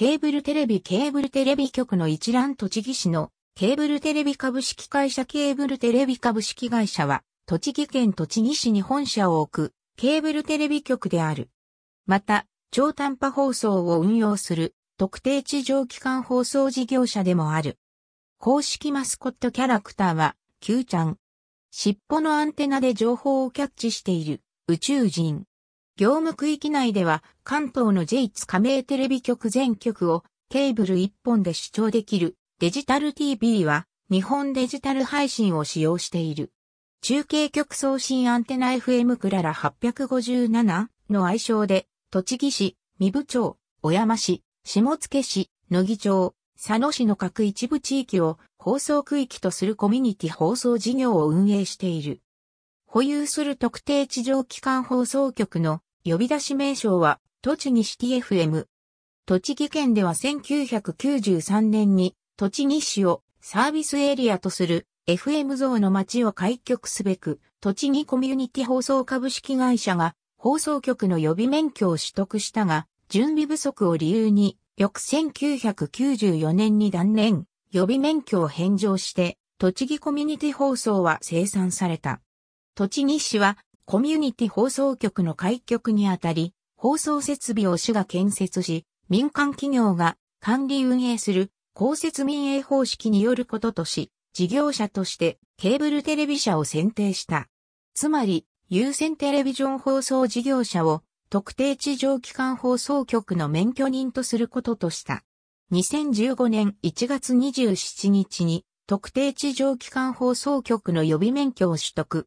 ケーブルテレビケーブルテレビ局の一覧栃木市のケーブルテレビ株式会社ケーブルテレビ株式会社は栃木県栃木市に本社を置くケーブルテレビ局である。また、超短波放送を運用する特定地上機関放送事業者でもある。公式マスコットキャラクターは Q ちゃん。尻尾のアンテナで情報をキャッチしている宇宙人。業務区域内では関東の J1 加盟テレビ局全局をケーブル1本で視聴できるデジタル TV は日本デジタル配信を使用している。中継局送信アンテナ FM クララ857の愛称で栃木市、三部町、小山市、下野市、野木町、佐野市の各一部地域を放送区域とするコミュニティ放送事業を運営している。保有する特定地上機関放送局の呼び出し名称は、栃木シティ FM。栃木県では1993年に、栃木市をサービスエリアとする FM 像の街を開局すべく、栃木コミュニティ放送株式会社が放送局の予備免許を取得したが、準備不足を理由に、翌1994年に断念、予備免許を返上して、栃木コミュニティ放送は生産された。栃木市はコミュニティ放送局の開局にあたり、放送設備を市が建設し、民間企業が管理運営する公設民営方式によることとし、事業者としてケーブルテレビ社を選定した。つまり、優先テレビジョン放送事業者を特定地上機関放送局の免許人とすることとした。2015年1月27日に特定地上機関放送局の予備免許を取得。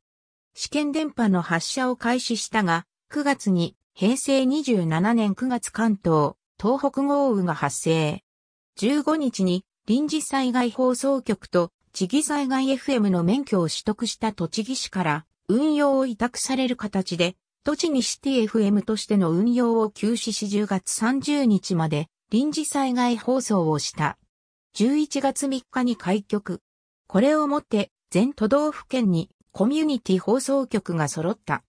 試験電波の発射を開始したが、9月に平成27年9月関東、東北豪雨が発生。15日に臨時災害放送局と地域災害 FM の免許を取得した栃木市から運用を委託される形で、栃木シティ FM としての運用を休止し10月30日まで臨時災害放送をした。11月3日に開局。これをもって全都道府県にコミュニティ放送局が揃った。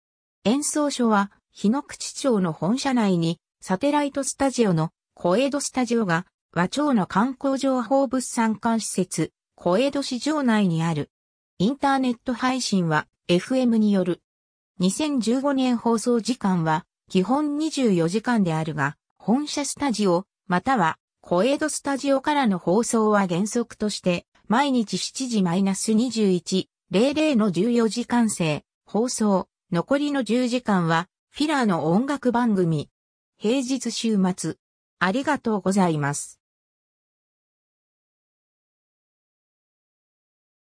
演奏所は、日野口町の本社内に、サテライトスタジオの小江戸スタジオが、和町の観光情報物産館施設、小江戸市場内にある。インターネット配信は FM による。2015年放送時間は基本24時間であるが、本社スタジオ、または小江戸スタジオからの放送は原則として、毎日7時 -21 00の14時間制、放送、残りの10時間は、フィラーの音楽番組。平日週末。ありがとうございます。